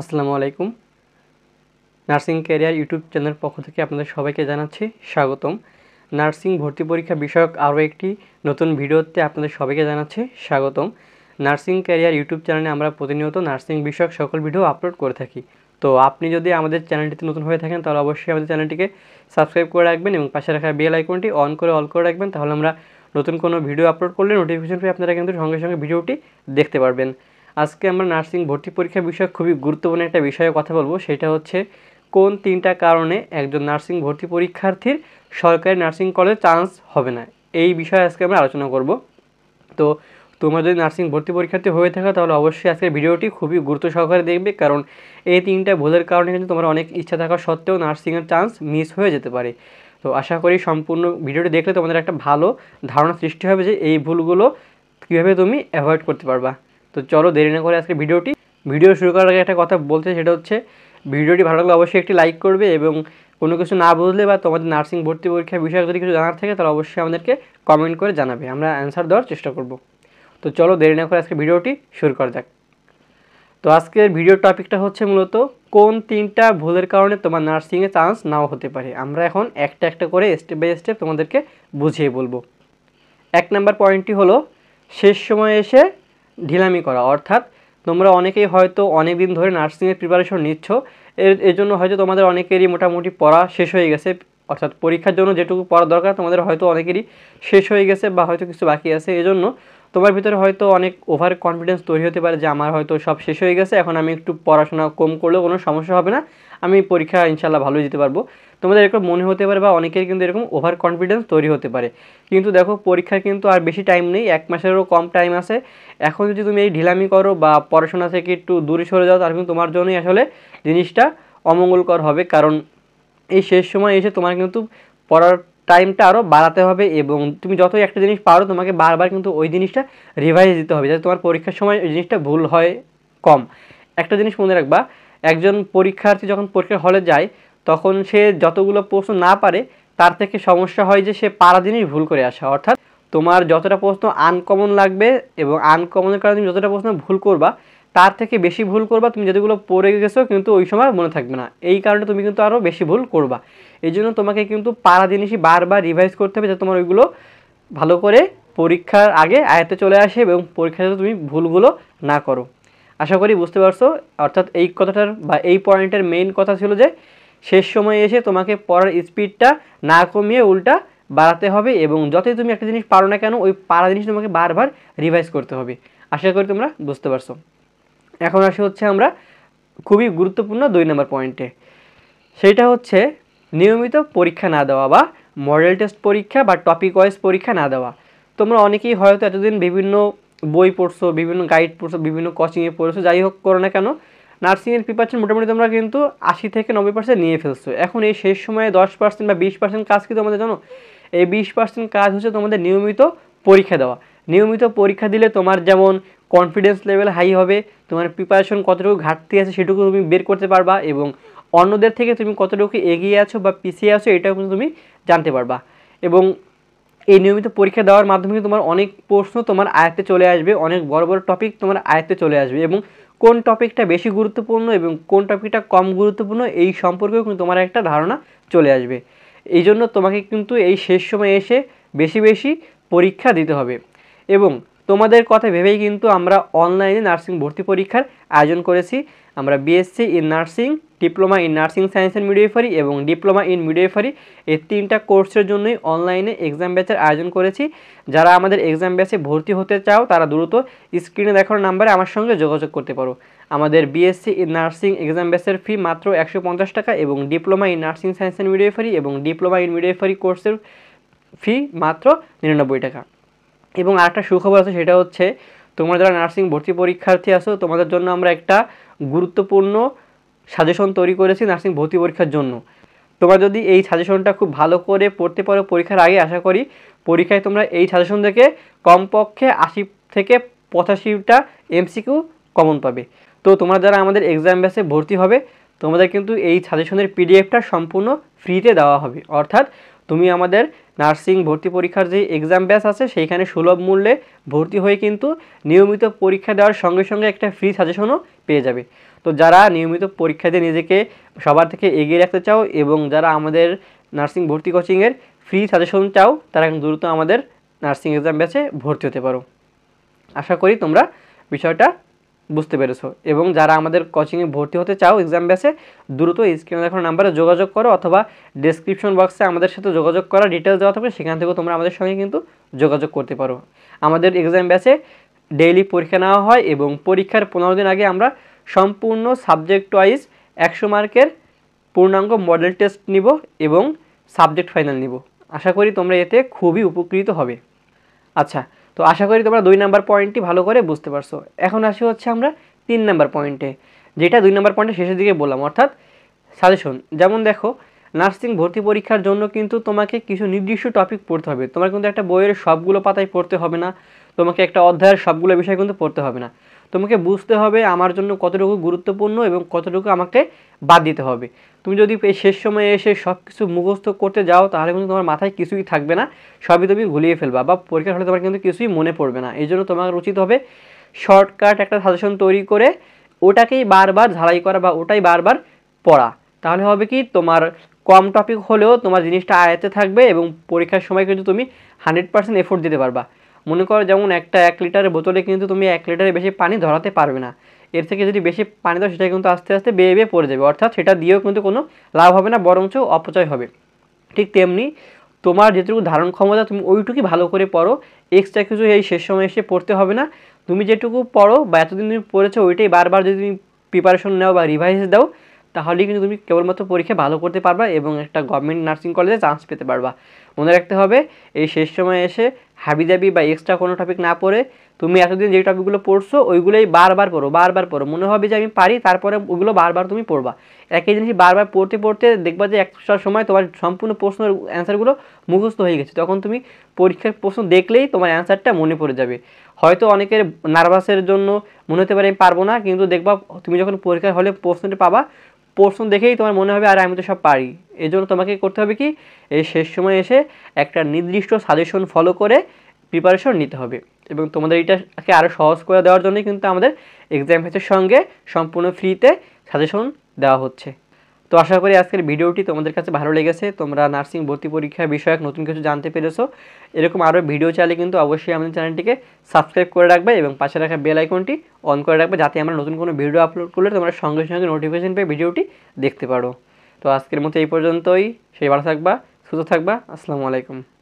আসসালামু আলাইকুম nursing career YouTube channel পক্ষ থেকে আপনাদের সবাইকে জানাচ্ছি স্বাগতম নার্সিং ভর্তি পরীক্ষা বিষয়ক আরও একটি নতুন ভিডিওতে আপনাদের সবাইকে জানাচ্ছি স্বাগতম নার্সিং ক্যারিয়ার ইউটিউব চ্যানেলে আমরা প্রতিনিয়ত নার্সিং বিষয়ক সকল ভিডিও আপলোড করে থাকি তো আপনি যদি আমাদের চ্যানেলটিতে নতুন হয়ে থাকেন তাহলে অবশ্যই আমাদের চ্যানেলটিকে সাবস্ক্রাইব করে রাখবেন এবং পাশে রাখা বেল আইকনটি অন করে অল করে রাখবেন তাহলে আমরা নতুন কোনো ভিডিও আপলোড করলে নোটিফিকেশন পেয়ে আপনারা কিন্তু সঙ্গে সঙ্গে ভিডিওটি দেখতে পারবেন আজকে আমরা নার্সিং ভর্তি পরীক্ষা বিষয়ে খুবই গুরুত্বপূর্ণ একটা বিষয়ে কথা বলবো সেটা হচ্ছে কোন তিনটা কারণে একজন নার্সিং ভর্তি পরীক্ষার্থীর সরকারি নার্সিং কলেজ চান্স হবে না এই বিষয়ে আজকে আমরা আলোচনা করব তো তোমরা যদি নার্সিং ভর্তি পরীক্ষার্থী হয়ে থাকো তাহলে অবশ্যই আজকের ভিডিওটি খুবই গুরুত্ব সহকারে দেখবে কারণ এই তিনটা ভুলের কারণে কিন্তু তোমার অনেক ইচ্ছা থাকা সত্ত্বেও নার্সিংয়ের চান্স মিস হয়ে যেতে পারে তো আশা করি সম্পূর্ণ ভিডিওটি দেখলে তোমাদের একটা ভালো ধারণা সৃষ্টি হবে যে এই ভুলগুলো কীভাবে তুমি অ্যাভয়েড করতে পারবা তো চলো দেরি না করে আজকে ভিডিওটি ভিডিও শুরু করার আগে একটা কথা বলতে সেটা হচ্ছে ভিডিওটি ভালো লাগলে অবশ্যই একটি লাইক করবে এবং কোনো কিছু না বুঝলে বা তোমাদের নার্সিং ভর্তি পরীক্ষার বিষয়ে যদি কিছু জানার থাকে তাহলে অবশ্যই আমাদেরকে কমেন্ট করে জানাবে আমরা অ্যান্সার দেওয়ার চেষ্টা করব তো চলো দেরি না করে আজকে ভিডিওটি শুরু করা যাক তো আজকের ভিডিও টপিকটা হচ্ছে মূলত কোন তিনটা ভুলের কারণে তোমার নার্সিংয়ে চান্স নাও হতে পারে আমরা এখন একটা একটা করে স্টেপ বাই স্টেপ তোমাদেরকে বুঝিয়ে বলবো এক নাম্বার পয়েন্টটি হলো শেষ সময়ে এসে ঢিলামি করা অর্থাৎ তোমরা অনেকেই হয়তো অনেক দিন ধরে নার্সিংয়ের প্রিপারেশন নিচ্ছ এর এর জন্য হয়তো তোমাদের অনেকেরই মোটামুটি পড়া শেষ হয়ে গেছে অর্থাৎ পরীক্ষার জন্য যেটুকু পড়া দরকার তোমাদের হয়তো অনেকেরই শেষ হয়ে গেছে বা হয়তো কিছু বাকি আছে এজন্য তোমার ভিতরে হয়তো অনেক ওভার কনফিডেন্স তৈরি হতে পারে যে আমার হয়তো সব শেষ হয়ে গেছে এখন আমি একটু পড়াশোনা কম করলেও কোনো সমস্যা হবে না আমি পরীক্ষা ইনশাল্লাহ ভালোই দিতে পারবো তোমাদের এরকম মনে হতে পারে বা অনেকের কিন্তু এরকম ওভার কনফিডেন্স তৈরি হতে পারে কিন্তু দেখো পরীক্ষা কিন্তু আর বেশি টাইম নেই এক মাসেরও কম টাইম আছে এখন যদি তুমি এই ঢিলামি করো বা পড়াশোনা থেকে একটু দূরে সরে যাও তার কিন্তু তোমার জন্যই আসলে জিনিসটা অমঙ্গলকর হবে কারণ এই শেষ সময় এসে তোমার কিন্তু পড়ার টাইমটা আরও বাড়াতে হবে এবং তুমি যতই একটা জিনিস পারো তোমাকে বারবার কিন্তু ওই জিনিসটা রিভাইজ দিতে হবে যাতে তোমার পরীক্ষার সময় ওই জিনিসটা ভুল হয় কম একটা জিনিস মনে রাখবা একজন পরীক্ষার্থী যখন পরীক্ষার হলে যায় তখন সে যতগুলো প্রশ্ন না পারে তার থেকে সমস্যা হয় যে সে পারা জিনিস ভুল করে আসে অর্থাৎ তোমার যতটা প্রশ্ন আনকমন লাগবে এবং আনকমনের কারণে তুমি যতটা প্রশ্ন ভুল করবা তার থেকে বেশি ভুল করবা তুমি যেগুলো পড়ে গেছো কিন্তু ওই সময় মনে থাকবে না এই কারণে তুমি কিন্তু আরও বেশি ভুল করবা এই জন্য তোমাকে কিন্তু পাড়া জিনিসই বারবার রিভাইজ করতে হবে যাতে তোমার ওইগুলো ভালো করে পরীক্ষার আগে আয়ত্তে চলে আসে এবং পরীক্ষাতে তুমি ভুলগুলো না করো আশা করি বুঝতে পারছো অর্থাৎ এই কথাটার বা এই পয়েন্টের মেইন কথা ছিল যে শেষ সময়ে এসে তোমাকে পড়ার স্পিডটা না কমিয়ে উল্টা বাড়াতে হবে এবং যতই তুমি একটা জিনিস পারো না কেন ওই পাড়া জিনিস তোমাকে বারবার রিভাইজ করতে হবে আশা করি তোমরা বুঝতে পারছো এখন আসি হচ্ছে আমরা খুবই গুরুত্বপূর্ণ দুই নম্বর পয়েন্টে সেইটা হচ্ছে নিয়মিত পরীক্ষা না দেওয়া বা মডেল টেস্ট পরীক্ষা বা টপিক ওয়াইজ পরীক্ষা না দেওয়া তোমরা অনেকেই হয়তো এতদিন বিভিন্ন বই পড়ছো বিভিন্ন গাইড পড়ছো বিভিন্ন কোচিংয়ে পড়ছো যাই হোক করো না কেন নার্সিংয়ের প্রিপারেশন মোটামুটি তোমরা কিন্তু আশি থেকে নব্বই পার্সেন্ট নিয়ে ফেলছো এখন এই শেষ সময়ে দশ পার্সেন্ট বা বিশ পার্সেন্ট কাজ কি তোমাদের জানো এই বিশ পার্সেন্ট কাজ হচ্ছে তোমাদের নিয়মিত পরীক্ষা দেওয়া নিয়মিত পরীক্ষা দিলে তোমার যেমন কনফিডেন্স লেভেল হাই হবে তোমার প্রিপারেশন কতটুকু ঘাটতি আছে সেটুকু তুমি বের করতে পারবা এবং অন্যদের থেকে তুমি কতটুকু এগিয়ে আছো বা পিছিয়ে আছো এটাও কিন্তু তুমি জানতে পারবা এবং এই নিয়মিত পরীক্ষা দেওয়ার মাধ্যমে তোমার অনেক প্রশ্ন তোমার আয়ত্তে চলে আসবে অনেক বড় বড় টপিক তোমার আয়ত্তে চলে আসবে এবং কোন টপিকটা বেশি গুরুত্বপূর্ণ এবং কোন টপিকটা কম গুরুত্বপূর্ণ এই সম্পর্কেও কিন্তু তোমার একটা ধারণা চলে আসবে এই জন্য তোমাকে কিন্তু এই শেষ সময়ে এসে বেশি বেশি পরীক্ষা দিতে হবে এবং তোমাদের কথা ভেবেই কিন্তু আমরা অনলাইনে নার্সিং ভর্তি পরীক্ষার আয়োজন করেছি আমরা BSc in nursing diploma in nursing science and midwifery এবং ডিপ্লোমা ইন মিডিওফারি এই তিনটা কোর্সের জন্যই অনলাইনে এক্সাম ব্যাচের আয়োজন করেছি যারা আমাদের এক্সাম ব্যাচে ভর্তি হতে চাও তারা দ্রুত স্ক্রিনে দেখানোর নাম্বারে আমার সঙ্গে যোগাযোগ করতে পারো আমাদের বিএসসি ইন নার্সিং এক্সাম ব্যাচের ফি মাত্র একশো টাকা এবং diploma in nursing science and midwifery এবং ডিপ্লোমা ইন মিডিওফারি কোর্সের ফি মাত্র নিরানব্বই টাকা এবং আরেকটা সুখবর আছে সেটা হচ্ছে তোমরা যারা নার্সিং ভর্তি পরীক্ষার্থী আছো তোমাদের জন্য আমরা একটা গুরুত্বপূর্ণ সাজেশন তৈরি করেছি নার্সিং ভর্তি পরীক্ষার জন্য তোমরা যদি এই সাজেশনটা খুব ভালো করে পড়তে পারো পরীক্ষার আগে আশা করি পরীক্ষায় তোমরা এই সাজেশন থেকে কমপক্ষে আশি থেকে পঁচাশিটা এমসিকিউ কমন পাবে তো তোমরা যারা আমাদের এক্সাম ব্যাসে ভর্তি হবে তোমাদের কিন্তু এই সাজেশনের পিডিএফটা সম্পূর্ণ ফ্রিতে দেওয়া হবে অর্থাৎ তুমি আমাদের নার্সিং ভর্তি পরীক্ষার যে এক্সাম ব্যাচ আছে সেইখানে সুলভ মূল্যে ভর্তি হয়ে কিন্তু নিয়মিত পরীক্ষা দেওয়ার সঙ্গে সঙ্গে একটা ফ্রি সাজেশনও পেয়ে যাবে তো যারা নিয়মিত পরীক্ষা দিয়ে নিজেকে সবার থেকে এগিয়ে রাখতে চাও এবং যারা আমাদের নার্সিং ভর্তি কোচিংয়ের ফ্রি সাজেশন চাও তারা কিন্তু দ্রুত আমাদের নার্সিং এক্সাম ব্যাচে ভর্তি হতে পারো আশা করি তোমরা বিষয়টা বুঝতে পেরেছো এবং যারা আমাদের কোচিংয়ে ভর্তি হতে চাও এক্সাম ব্যাচে দ্রুত স্ক্রিনে দেখানো নাম্বারে যোগাযোগ করো অথবা ডিসক্রিপশন বক্সে আমাদের সাথে যোগাযোগ করা ডিটেলস দেওয়া থাকবে সেখান থেকেও তোমরা আমাদের সঙ্গে কিন্তু যোগাযোগ করতে পারো আমাদের এক্সাম ব্যাচে ডেইলি পরীক্ষা নেওয়া হয় এবং পরীক্ষার পনেরো দিন আগে আমরা সম্পূর্ণ সাবজেক্ট ওয়াইজ একশো মার্কের পূর্ণাঙ্গ মডেল টেস্ট নিব এবং সাবজেক্ট ফাইনাল নিব আশা করি তোমরা এতে খুবই উপকৃত হবে আচ্ছা তো আশা করি তোমরা দুই নাম্বার পয়েন্টটি ভালো করে বুঝতে পারছো এখন আসি হচ্ছে আমরা তিন নাম্বার পয়েন্টে যেটা দুই নাম্বার পয়েন্টের শেষের দিকে বললাম অর্থাৎ সাজেশন যেমন দেখো নার্সিং ভর্তি পরীক্ষার জন্য কিন্তু তোমাকে কিছু নির্দিষ্ট টপিক পড়তে হবে তোমার কিন্তু একটা বইয়ের সবগুলো পাতায় পড়তে হবে না তোমাকে একটা অধ্যায়ের সবগুলো বিষয় কিন্তু পড়তে হবে না তোমাকে বুঝতে হবে আমার জন্য কতটুকু গুরুত্বপূর্ণ এবং কতটুকু আমাকে বাদ দিতে হবে তুমি যদি এই শেষ সময়ে এসে সব কিছু মুখস্থ করতে যাও তাহলে কিন্তু তোমার মাথায় কিছুই থাকবে না সবই তুমি ভুলিয়ে ফেলবা বা পরীক্ষার হলে তোমার কিন্তু কিছুই মনে পড়বে না এই জন্য তোমার উচিত হবে শর্টকাট একটা সাজেশন তৈরি করে ওটাকেই বারবার ঝালাই করা বা ওটাই বারবার পড়া তাহলে হবে কি তোমার কম টপিক হলেও তোমার জিনিসটা আয়াতে থাকবে এবং পরীক্ষার সময় কিন্তু তুমি হান্ড্রেড পার্সেন্ট এফোর্ট দিতে পারবা মনে করো যেমন একটা এক লিটারের বোতলে কিন্তু তুমি এক লিটারের বেশি পানি ধরাতে পারবে না এর থেকে যদি বেশি পানি দাও সেটা কিন্তু আস্তে আস্তে বেয়ে বেয়ে পড়ে যাবে অর্থাৎ সেটা দিয়েও কিন্তু কোনো লাভ হবে না বরঞ্চ অপচয় হবে ঠিক তেমনি তোমার যেটুকু ধারণ ক্ষমতা তুমি ওইটুকুই ভালো করে পড়ো এক্সট্রা কিছু এই শেষ সময় এসে পড়তে হবে না তুমি যেটুকু পড়ো বা এতদিন তুমি পড়েছো ওইটাই বারবার যদি তুমি প্রিপারেশন নাও বা রিভাইস দাও তাহলেই কিন্তু তুমি কেবলমাত্র পরীক্ষা ভালো করতে পারবা এবং একটা গভর্নমেন্ট নার্সিং কলেজে চান্স পেতে পারবা মনে রাখতে হবে এই শেষ সময় এসে হাবিজাবি বা এক্সট্রা কোনো টপিক না পড়ে তুমি এতদিন যে টপিকগুলো পড়ছো ওইগুলোই বারবার পড়ো বারবার পড়ো মনে হবে যে আমি পারি তারপরে ওগুলো বারবার তুমি পড়বা একই জিনিস বারবার পড়তে পড়তে দেখবা যে একটা সময় তোমার সম্পূর্ণ প্রশ্নের অ্যান্সারগুলো মুখস্থ হয়ে গেছে তখন তুমি পরীক্ষার প্রশ্ন দেখলেই তোমার অ্যান্সারটা মনে পড়ে যাবে হয়তো অনেকের নার্ভাসের জন্য মনে হতে পারে আমি পারবো না কিন্তু দেখবা তুমি যখন পরীক্ষার হলে প্রশ্নটা পাবা প্রশ্ন দেখেই তোমার মনে হবে আর আমি তো সব পারি এই জন্য তোমাকে করতে হবে কি এই শেষ সময় এসে একটা নির্দিষ্ট সাজেশন ফলো করে প্রিপারেশন নিতে হবে এবং তোমাদের এটাকে আরও সহজ করে দেওয়ার জন্যই কিন্তু আমাদের এক্সাম ফেসের সঙ্গে সম্পূর্ণ ফ্রিতে সাজেশন দেওয়া হচ্ছে তো আশা করি আজকের ভিডিওটি তোমাদের কাছে ভালো লেগেছে তোমরা নার্সিং ভর্তি পরীক্ষা বিষয়ক নতুন কিছু জানতে পেরেছো এরকম আরও ভিডিও চাইলে কিন্তু অবশ্যই আমাদের চ্যানেলটিকে সাবস্ক্রাইব করে রাখবে এবং পাশে রাখা বেল আইকনটি অন করে রাখবে যাতে আমরা নতুন কোনো ভিডিও আপলোড করলে তোমরা সঙ্গে সঙ্গে নোটিফিকেশন পেয়ে ভিডিওটি দেখতে পারো তো আজকের মতো এই পর্যন্তই সেই ভালো থাকবা সুস্থ থাকবা আসসালামু আলাইকুম